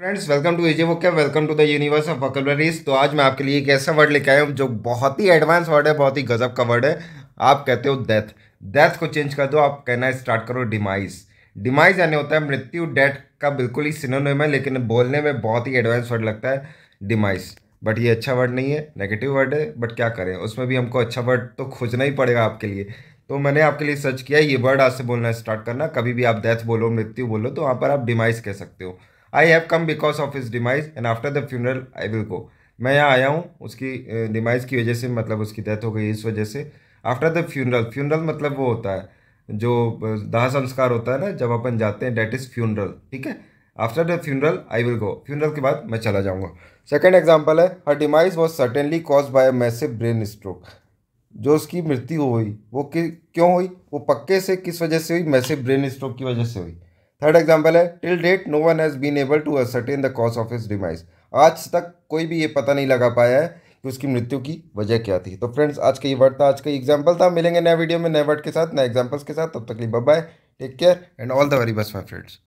friends welcome to एजे वो क्या welcome to the universe of vocabularies तो आज मैं आपके लिए एक ऐसा वर्ड लेके आया हूँ जो बहुत ही एडवांस वर्ड है बहुत ही गजब का वर्ड है आप कहते हो डेथ डेथ को चेंज कर दो आप कहना स्टार्ट करो डिमाइस डिमाइस यानी होता है मृत्यु डेथ का बिल्कुल ही सिनोनिम है लेकिन बोलने में बहुत ही एडवांस वर्ड लगता है डिमाइस बट ये अच्छा वर्ड नहीं है नेगेटिव वर्ड है बट क्या करें उसमें भी हमको अच्छा वर्ड तो खोजना ही पड़ेगा आपके लिए तो मैंने आपके लिए सर्च किया ये वर्ड आज से बोलना स्टार्ट करना कभी भी आप डेथ बोलो मृत्यु बोलो तो वहाँ पर आप डिमाइस कह सकते हो I have come because of his demise and after the funeral I will go मैं यहाँ आया हूँ उसकी डिमाइज की वजह से मतलब उसकी डेथ हो गई इस वजह से आफ्टर द फ्यूनरल फ्यूनरल मतलब वो होता है जो दाह संस्कार होता है ना जब अपन जाते हैं डेट इज़ फ्यूनरल ठीक है after the funeral I will go funeral के बाद मैं चला जाऊँगा सेकेंड एग्जाम्पल है her demise was certainly cause by massive brain stroke जो उसकी मृत्यु हुई वो कि क्यों हुई वो पक्के से किस वजह से हुई मैसिव ब्रेन स्ट्रोक की वजह से हुई थर्ड एग्जाम्पल है till date no one has been able to ascertain the cause of his demise आज तक कोई भी ये पता नहीं लगा पाया है कि उसकी मृत्यु की वजह क्या थी तो फ्रेंड्स आज का ये वर्ड था आज का एग्जाम्पल था मिलेंगे नए वीडियो में नए वर्ड के साथ नए एग्जाम्पल्स के साथ तब तक लिए bye take care and all the very best my friends